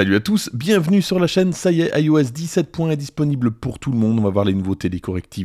Salut à tous, bienvenue sur la chaîne, ça y est, iOS 17.1 est disponible pour tout le monde, on va voir les nouveautés les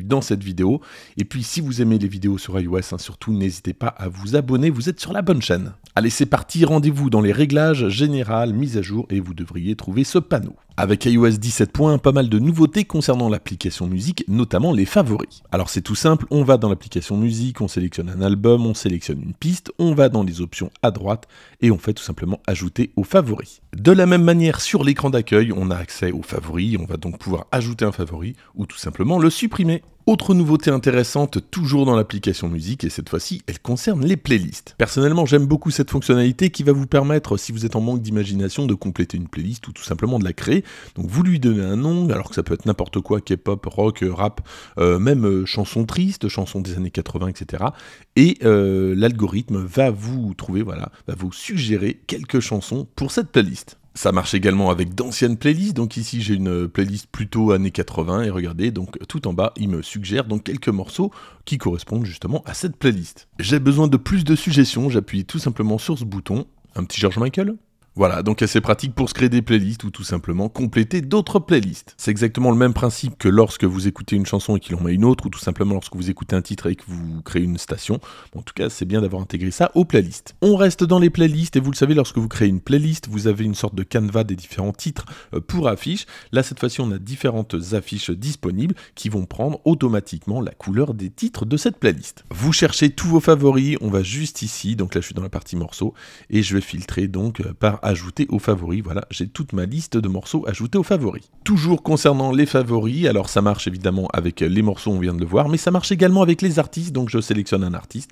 dans cette vidéo, et puis si vous aimez les vidéos sur iOS, hein, surtout n'hésitez pas à vous abonner, vous êtes sur la bonne chaîne. Allez c'est parti, rendez-vous dans les réglages, général, mise à jour, et vous devriez trouver ce panneau. Avec iOS 17.1, pas mal de nouveautés concernant l'application musique, notamment les favoris. Alors c'est tout simple, on va dans l'application musique, on sélectionne un album, on sélectionne une piste, on va dans les options à droite et on fait tout simplement ajouter aux favoris. De la même manière, sur l'écran d'accueil, on a accès aux favoris, on va donc pouvoir ajouter un favori ou tout simplement le supprimer. Autre nouveauté intéressante, toujours dans l'application musique, et cette fois-ci, elle concerne les playlists. Personnellement, j'aime beaucoup cette fonctionnalité qui va vous permettre, si vous êtes en manque d'imagination, de compléter une playlist ou tout simplement de la créer. Donc vous lui donnez un nom, alors que ça peut être n'importe quoi, K-pop, rock, rap, euh, même chanson euh, triste, chanson chansons des années 80, etc. Et euh, l'algorithme va vous trouver, voilà, va vous suggérer quelques chansons pour cette playlist. Ça marche également avec d'anciennes playlists, donc ici j'ai une playlist plutôt années 80 et regardez, donc tout en bas il me suggère donc quelques morceaux qui correspondent justement à cette playlist. J'ai besoin de plus de suggestions, j'appuie tout simplement sur ce bouton. Un petit George Michael voilà, donc assez pratique pour se créer des playlists ou tout simplement compléter d'autres playlists. C'est exactement le même principe que lorsque vous écoutez une chanson et qu'il en met une autre, ou tout simplement lorsque vous écoutez un titre et que vous créez une station. en tout cas, c'est bien d'avoir intégré ça aux playlists. On reste dans les playlists et vous le savez, lorsque vous créez une playlist, vous avez une sorte de canevas des différents titres euh, pour affiches. Là, cette fois-ci, on a différentes affiches disponibles qui vont prendre automatiquement la couleur des titres de cette playlist. Vous cherchez tous vos favoris, on va juste ici, donc là je suis dans la partie morceaux, et je vais filtrer donc euh, par ajouter aux favoris. Voilà, j'ai toute ma liste de morceaux ajoutés aux favoris. Toujours concernant les favoris, alors ça marche évidemment avec les morceaux, on vient de le voir, mais ça marche également avec les artistes, donc je sélectionne un artiste.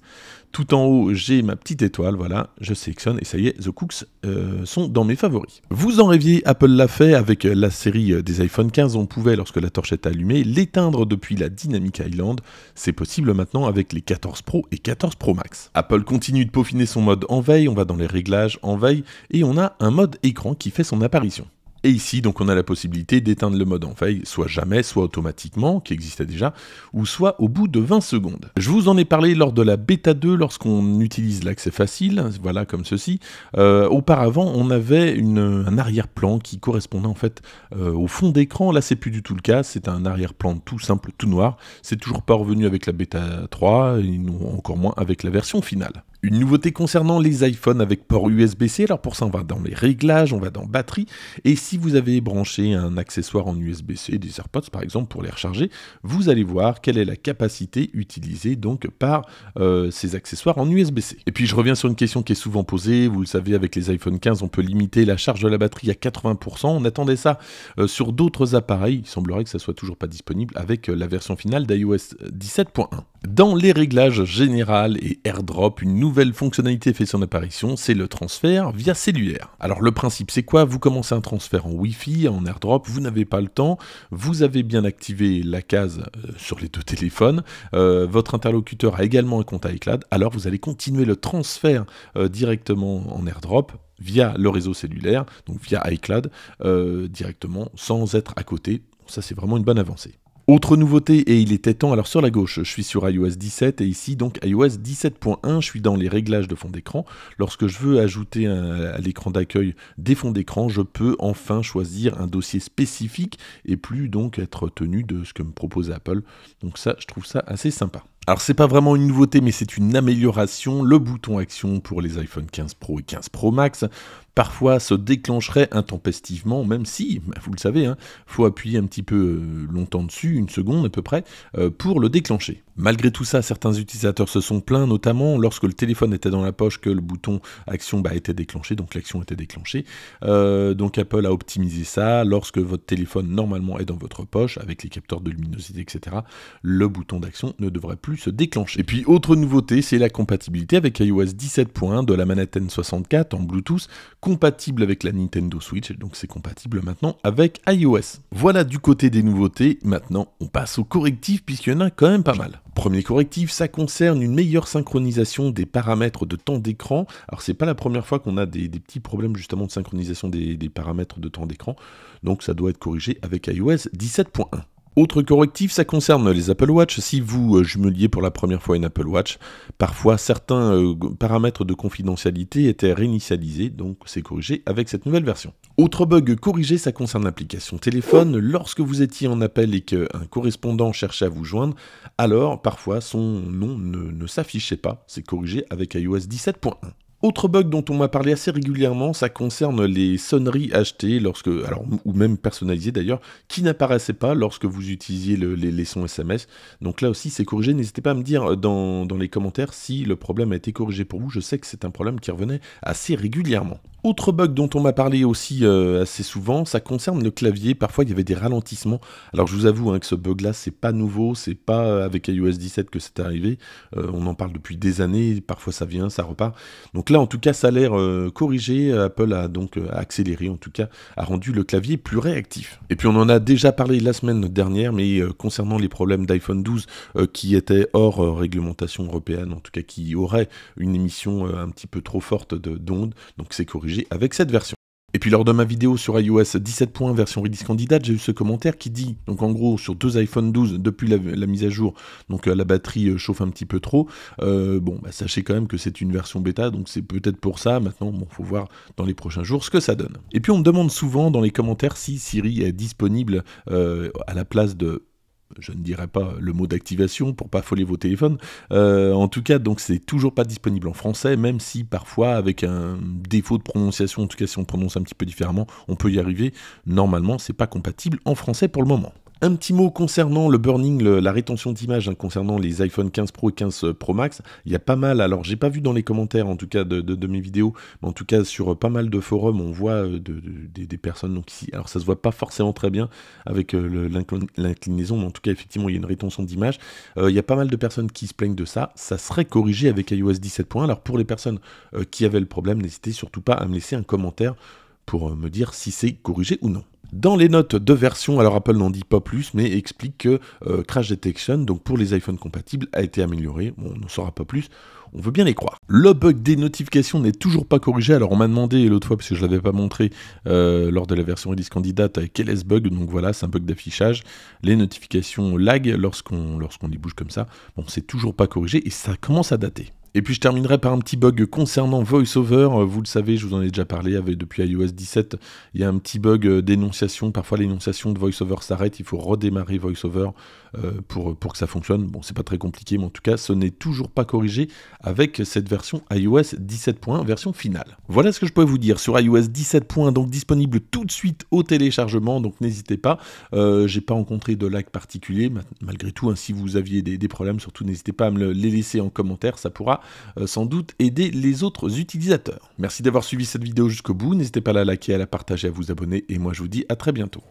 Tout en haut, j'ai ma petite étoile, voilà, je sélectionne et ça y est, The Cooks euh, sont dans mes favoris. Vous en rêviez, Apple l'a fait avec la série euh, des iPhone 15, on pouvait, lorsque la torche est allumée, l'éteindre depuis la Dynamic Island. C'est possible maintenant avec les 14 Pro et 14 Pro Max. Apple continue de peaufiner son mode en veille, on va dans les réglages en veille et on a un mode écran qui fait son apparition. Et ici, donc, on a la possibilité d'éteindre le mode en veille, soit jamais, soit automatiquement, qui existait déjà, ou soit au bout de 20 secondes. Je vous en ai parlé lors de la bêta 2, lorsqu'on utilise l'accès facile, voilà, comme ceci. Euh, auparavant, on avait une, un arrière-plan qui correspondait en fait euh, au fond d'écran. Là, c'est plus du tout le cas, c'est un arrière-plan tout simple, tout noir. C'est toujours pas revenu avec la bêta 3, et encore moins avec la version finale. Une nouveauté concernant les iPhones avec port USB-C, alors pour ça on va dans les réglages, on va dans batterie, et si vous avez branché un accessoire en USB-C, des AirPods par exemple pour les recharger, vous allez voir quelle est la capacité utilisée donc par euh, ces accessoires en USB-C. Et puis je reviens sur une question qui est souvent posée, vous le savez avec les iPhone 15 on peut limiter la charge de la batterie à 80%, on attendait ça euh, sur d'autres appareils, il semblerait que ça soit toujours pas disponible avec euh, la version finale d'iOS 17.1. Dans les réglages général et AirDrop, une nouvelle nouvelle fonctionnalité fait son apparition, c'est le transfert via cellulaire. Alors le principe c'est quoi Vous commencez un transfert en Wi-Fi, en AirDrop, vous n'avez pas le temps, vous avez bien activé la case euh, sur les deux téléphones, euh, votre interlocuteur a également un compte iCloud, alors vous allez continuer le transfert euh, directement en AirDrop via le réseau cellulaire, donc via iCloud, directement sans être à côté. Ça c'est vraiment une bonne avancée. Autre nouveauté, et il était temps, alors sur la gauche, je suis sur iOS 17 et ici donc iOS 17.1, je suis dans les réglages de fond d'écran. Lorsque je veux ajouter à l'écran d'accueil des fonds d'écran, je peux enfin choisir un dossier spécifique et plus donc être tenu de ce que me propose Apple. Donc ça, je trouve ça assez sympa. Alors c'est pas vraiment une nouveauté mais c'est une amélioration, le bouton action pour les iPhone 15 Pro et 15 Pro Max, parfois se déclencherait intempestivement, même si, vous le savez, il hein, faut appuyer un petit peu euh, longtemps dessus, une seconde à peu près, euh, pour le déclencher. Malgré tout ça, certains utilisateurs se sont plaints, notamment lorsque le téléphone était dans la poche que le bouton action bah, était déclenché, donc l'action était déclenchée. Euh, donc Apple a optimisé ça. Lorsque votre téléphone normalement est dans votre poche, avec les capteurs de luminosité, etc., le bouton d'action ne devrait plus se déclencher. Et puis autre nouveauté, c'est la compatibilité avec iOS 17.1 de la manette N64 en Bluetooth compatible avec la Nintendo Switch, donc c'est compatible maintenant avec iOS. Voilà du côté des nouveautés, maintenant on passe aux correctifs puisqu'il y en a quand même pas mal. Premier correctif, ça concerne une meilleure synchronisation des paramètres de temps d'écran. Alors c'est pas la première fois qu'on a des, petits problèmes justement de synchronisation des, des paramètres de temps d'écran, donc ça doit être corrigé avec iOS 17.1. Autre correctif, ça concerne les Apple Watch. Si vous euh, jumeliez pour la première fois une Apple Watch, parfois certains euh, paramètres de confidentialité étaient réinitialisés, donc c'est corrigé avec cette nouvelle version. Autre bug corrigé, ça concerne l'application téléphone. Lorsque vous étiez en appel et qu'un correspondant cherchait à vous joindre, alors parfois son nom ne, s'affichait pas. C'est corrigé avec iOS 17.1. Autre bug dont on m'a parlé assez régulièrement, ça concerne les sonneries achetées lorsque, alors, ou même personnalisées d'ailleurs, qui n'apparaissaient pas lorsque vous utilisiez les, sons SMS. Donc là aussi, c'est corrigé. N'hésitez pas à me dire dans, les commentaires si le problème a été corrigé pour vous. Je sais que c'est un problème qui revenait assez régulièrement. Autre bug dont on m'a parlé aussi euh, assez souvent, ça concerne le clavier. Parfois, il y avait des ralentissements. Alors, je vous avoue hein, que ce bug-là, c'est pas nouveau, c'est pas avec iOS 17 que c'est arrivé. Euh, on en parle depuis des années. Parfois, ça vient, ça repart. Donc là, en tout cas, ça a l'air euh, corrigé. Apple a donc euh, accéléré, en tout cas, a rendu le clavier plus réactif. Et puis, on en a déjà parlé la semaine dernière, mais euh, concernant les problèmes d'iPhone 12 qui étaient hors réglementation européenne, en tout cas, qui auraient une émission un petit peu trop forte d'ondes, donc c'est corrigé avec cette version. Et puis lors de ma vidéo sur iOS 17.1 version Redis candidate, j'ai eu ce commentaire qui dit, donc en gros sur deux iPhone 12 depuis la, mise à jour, donc euh, la batterie euh, chauffe un petit peu trop. Euh, bon, bah, sachez quand même que c'est une version bêta, donc c'est peut-être pour ça. Maintenant, bon, faut voir dans les prochains jours ce que ça donne. Et puis on me demande souvent dans les commentaires si Siri est disponible à la place de je ne dirais pas le mot d'activation pour pas foler vos téléphones. Euh, en tout cas, donc c'est toujours pas disponible en français, même si parfois avec un défaut de prononciation, en tout cas si on prononce un petit peu différemment, on peut y arriver. Normalement, c'est pas compatible en français pour le moment. Un petit mot concernant le burning, la rétention d'image, hein, concernant les iPhone 15 Pro et 15 euh, Pro Max. Il y a pas mal, alors j'ai pas vu dans les commentaires en tout cas de, mes vidéos, mais en tout cas sur euh, pas mal de forums, on voit euh, des personnes donc Alors ça se voit pas forcément très bien avec l'inclinaison, mais en tout cas effectivement il y a une rétention d'image. il y a pas mal de personnes qui se plaignent de ça. Ça serait corrigé avec iOS 17.1. Alors pour les personnes qui avaient le problème, n'hésitez surtout pas à me laisser un commentaire pour me dire si c'est corrigé ou non. Dans les notes de version, alors Apple n'en dit pas plus, mais explique que euh, Crash Detection, donc pour les iPhones compatibles, a été amélioré. on n'en saura pas plus. On veut bien les croire. Le bug des notifications n'est toujours pas corrigé. Alors on m'a demandé l'autre fois, parce que je ne l'avais pas montré euh, lors de la version release candidate, quel est ce bug. Donc voilà, c'est un bug d'affichage. Les notifications lag lorsqu'on lorsqu'on bouge comme ça. Bon, c'est toujours pas corrigé et ça commence à dater. Et puis je terminerai par un petit bug concernant VoiceOver. Euh, vous le savez, je vous en ai déjà parlé depuis iOS 17. Il y a un petit bug euh, d'énonciation. Parfois l'énonciation de VoiceOver s'arrête. Il faut redémarrer VoiceOver. Euh, pour, que ça fonctionne. Bon, c'est pas très compliqué, mais en tout cas, ce n'est toujours pas corrigé avec cette version iOS 17.1, version finale. Voilà ce que je pouvais vous dire sur iOS 17.1, donc disponible tout de suite au téléchargement, donc n'hésitez pas. Euh, j'ai pas rencontré de lac particulier, malgré tout, hein, si vous aviez des, problèmes, surtout n'hésitez pas à me les laisser en commentaire, ça pourra euh, sans doute aider les autres utilisateurs. Merci d'avoir suivi cette vidéo jusqu'au bout, n'hésitez pas à la liker, à la partager, à vous abonner, et moi je vous dis à très bientôt.